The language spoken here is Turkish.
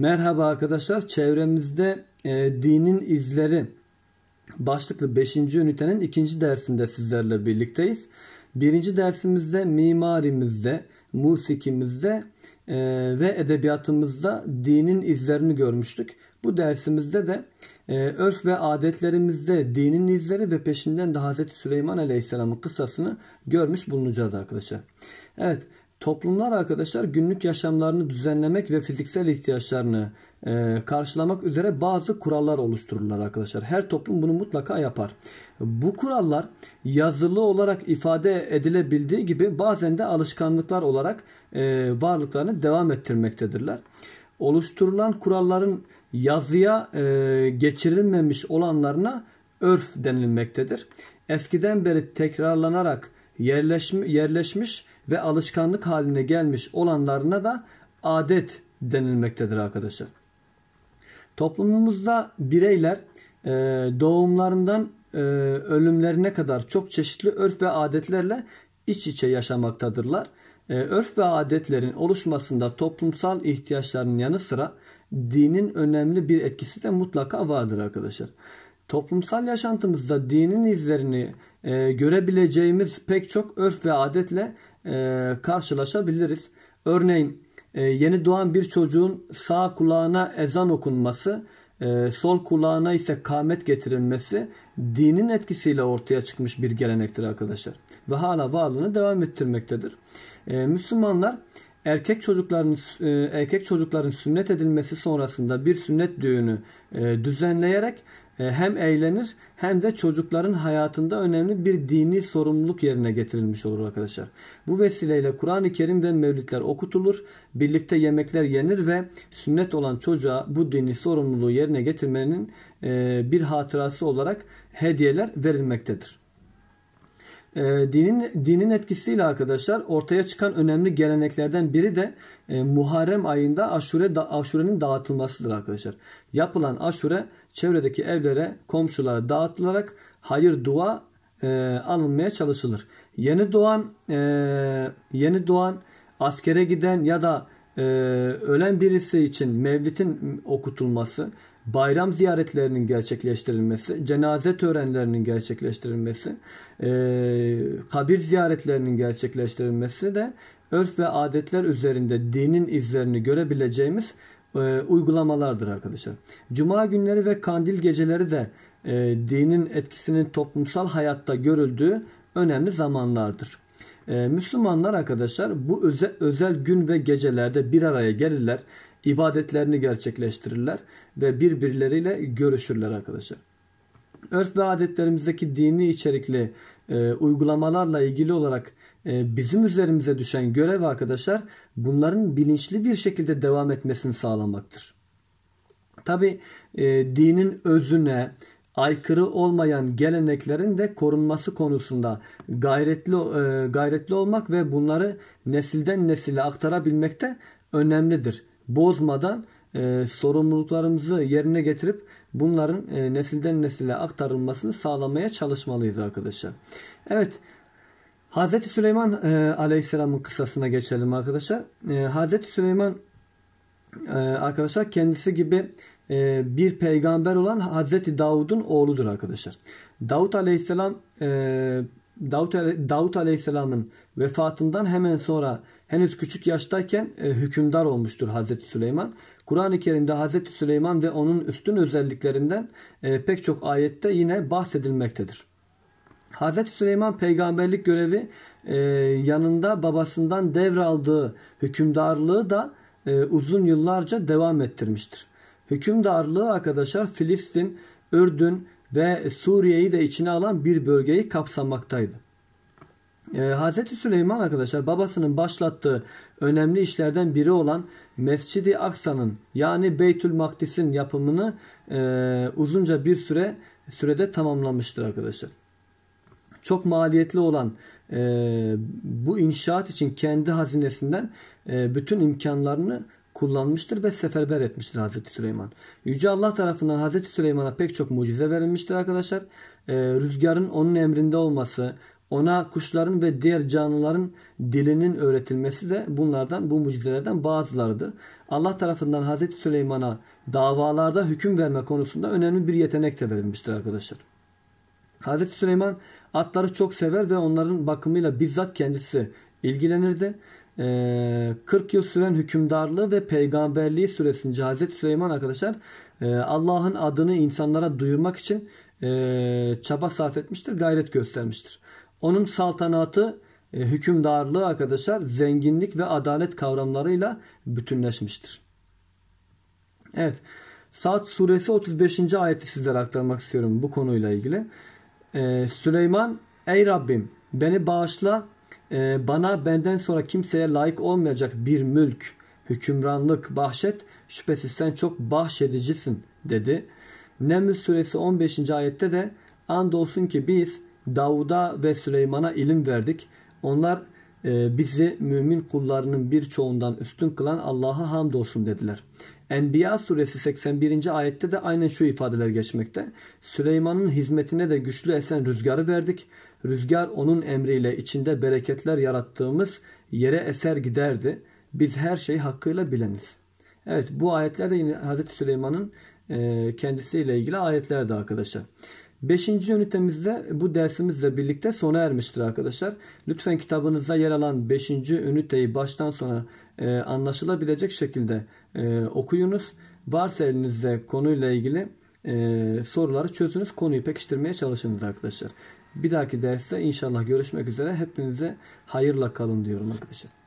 Merhaba arkadaşlar. Çevremizde e, dinin izleri başlıklı 5. ünitenin 2. dersinde sizlerle birlikteyiz. 1. dersimizde mimarimizde, musikimizde e, ve edebiyatımızda dinin izlerini görmüştük. Bu dersimizde de e, örf ve adetlerimizde dinin izleri ve peşinden de Hz. Süleyman Aleyhisselam'ın kısasını görmüş bulunacağız arkadaşlar. Evet Toplumlar arkadaşlar günlük yaşamlarını düzenlemek ve fiziksel ihtiyaçlarını e, karşılamak üzere bazı kurallar oluştururlar arkadaşlar. Her toplum bunu mutlaka yapar. Bu kurallar yazılı olarak ifade edilebildiği gibi bazen de alışkanlıklar olarak e, varlıklarını devam ettirmektedirler. Oluşturulan kuralların yazıya e, geçirilmemiş olanlarına örf denilmektedir. Eskiden beri tekrarlanarak yerleşmiş, yerleşmiş ve alışkanlık haline gelmiş olanlarına da adet denilmektedir arkadaşlar. Toplumumuzda bireyler e, doğumlarından e, ölümlerine kadar çok çeşitli örf ve adetlerle iç içe yaşamaktadırlar. E, örf ve adetlerin oluşmasında toplumsal ihtiyaçların yanı sıra dinin önemli bir etkisi de mutlaka vardır arkadaşlar. Toplumsal yaşantımızda dinin izlerini e, görebileceğimiz pek çok örf ve adetle e, karşılaşabiliriz. Örneğin e, yeni doğan bir çocuğun sağ kulağına ezan okunması, e, sol kulağına ise kamet getirilmesi dinin etkisiyle ortaya çıkmış bir gelenektir arkadaşlar. Ve hala varlığını devam ettirmektedir. E, Müslümanlar erkek çocukların e, erkek çocukların sünnet edilmesi sonrasında bir sünnet düğünü e, düzenleyerek e, hem eğlenir hem de çocukların hayatında önemli bir dini sorumluluk yerine getirilmiş olur arkadaşlar. Bu vesileyle Kur'an-ı Kerim ve mevlidler okutulur, birlikte yemekler yenir ve sünnet olan çocuğa bu dini sorumluluğu yerine getirmenin e, bir hatırası olarak hediyeler verilmektedir. E, dinin dinin etkisiyle arkadaşlar ortaya çıkan önemli geleneklerden biri de Muharrem ayında aşure aşurenin dağıtılmasıdır arkadaşlar. Yapılan aşure çevredeki evlere, komşulara dağıtılarak hayır dua e, alınmaya çalışılır. Yeni doğan e, yeni doğan askere giden ya da e, ölen birisi için mevlitin okutulması, bayram ziyaretlerinin gerçekleştirilmesi, cenaze törenlerinin gerçekleştirilmesi, e, kabir ziyaretlerinin gerçekleştirilmesi de örf ve adetler üzerinde dinin izlerini görebileceğimiz e, uygulamalardır arkadaşlar. Cuma günleri ve kandil geceleri de e, dinin etkisinin toplumsal hayatta görüldüğü önemli zamanlardır. E, Müslümanlar arkadaşlar bu özel, özel gün ve gecelerde bir araya gelirler, ibadetlerini gerçekleştirirler ve birbirleriyle görüşürler arkadaşlar örf ve adetlerimizdeki dini içerikli e, uygulamalarla ilgili olarak e, bizim üzerimize düşen görev arkadaşlar bunların bilinçli bir şekilde devam etmesini sağlamaktır. Tabi e, dinin özüne aykırı olmayan geleneklerin de korunması konusunda gayretli e, gayretli olmak ve bunları nesilden nesile aktarabilmek de önemlidir. Bozmadan e, sorumluluklarımızı yerine getirip bunların e, nesilden nesile aktarılmasını sağlamaya çalışmalıyız arkadaşlar. Evet Hazreti Süleyman e, Aleyhisselam'ın kısasına geçelim arkadaşlar. E, Hz. Süleyman e, arkadaşlar kendisi gibi e, bir peygamber olan Hazreti Davud'un oğludur arkadaşlar. Davud Aleyhisselam e, Davut, Davut Aleyhisselam'ın vefatından hemen sonra henüz küçük yaştayken e, hükümdar olmuştur Hazreti Süleyman. Kur'an-ı Kerim'de Hazreti Süleyman ve onun üstün özelliklerinden e, pek çok ayette yine bahsedilmektedir. Hazreti Süleyman peygamberlik görevi e, yanında babasından devraldığı hükümdarlığı da e, uzun yıllarca devam ettirmiştir. Hükümdarlığı arkadaşlar Filistin, Ürdün, ve Suriye'yi de içine alan bir bölgeyi kapsamaktaydı. Ee, Hz. Süleyman arkadaşlar babasının başlattığı önemli işlerden biri olan Mescidi Aksa'nın yani Beytül Makdis'in yapımını e, uzunca bir süre sürede tamamlamıştır arkadaşlar. Çok maliyetli olan e, bu inşaat için kendi hazinesinden e, bütün imkanlarını kullanmıştır ve seferber etmiştir Hazreti Süleyman. Yüce Allah tarafından Hazreti Süleyman'a pek çok mucize verilmiştir arkadaşlar. Ee, rüzgarın onun emrinde olması, ona kuşların ve diğer canlıların dilinin öğretilmesi de bunlardan bu mucizelerden bazılarıdır. Allah tarafından Hazreti Süleyman'a davalarda hüküm verme konusunda önemli bir yetenek de verilmiştir arkadaşlar. Hazreti Süleyman atları çok sever ve onların bakımıyla bizzat kendisi ilgilenirdi. 40 ee, yıl süren hükümdarlığı ve peygamberliği süresince Hazreti Süleyman arkadaşlar e, Allah'ın adını insanlara duyurmak için e, çaba sarf etmiştir, gayret göstermiştir. Onun saltanatı, e, hükümdarlığı arkadaşlar zenginlik ve adalet kavramlarıyla bütünleşmiştir. Evet. Saat suresi 35. ayeti sizlere aktarmak istiyorum bu konuyla ilgili. Süleyman ey Rabbim beni bağışla e, bana benden sonra kimseye layık olmayacak bir mülk, hükümranlık bahşet, şüphesiz sen çok bahşedicisin dedi. Neml suresi 15. ayette de andolsun ki biz Davud'a ve Süleyman'a ilim verdik. Onlar e, bizi mümin kullarının birçoğundan üstün kılan Allah'a hamdolsun dediler. Enbiya suresi 81. ayette de aynen şu ifadeler geçmekte. Süleyman'ın hizmetine de güçlü esen rüzgarı verdik. Rüzgar onun emriyle içinde bereketler yarattığımız yere eser giderdi. Biz her şeyi hakkıyla bileniz. Evet bu e, ayetler de yine Hazreti Süleyman'ın kendisiyle ilgili ayetlerdi arkadaşlar. Beşinci ünitemizde bu dersimizle birlikte sona ermiştir arkadaşlar. Lütfen kitabınızda yer alan beşinci üniteyi baştan sona e, anlaşılabilecek şekilde e, okuyunuz. Varsa elinizde konuyla ilgili e, soruları çözünüz. Konuyu pekiştirmeye çalışınız arkadaşlar. Bir dahaki derste inşallah görüşmek üzere. Hepinize hayırla kalın diyorum arkadaşlar.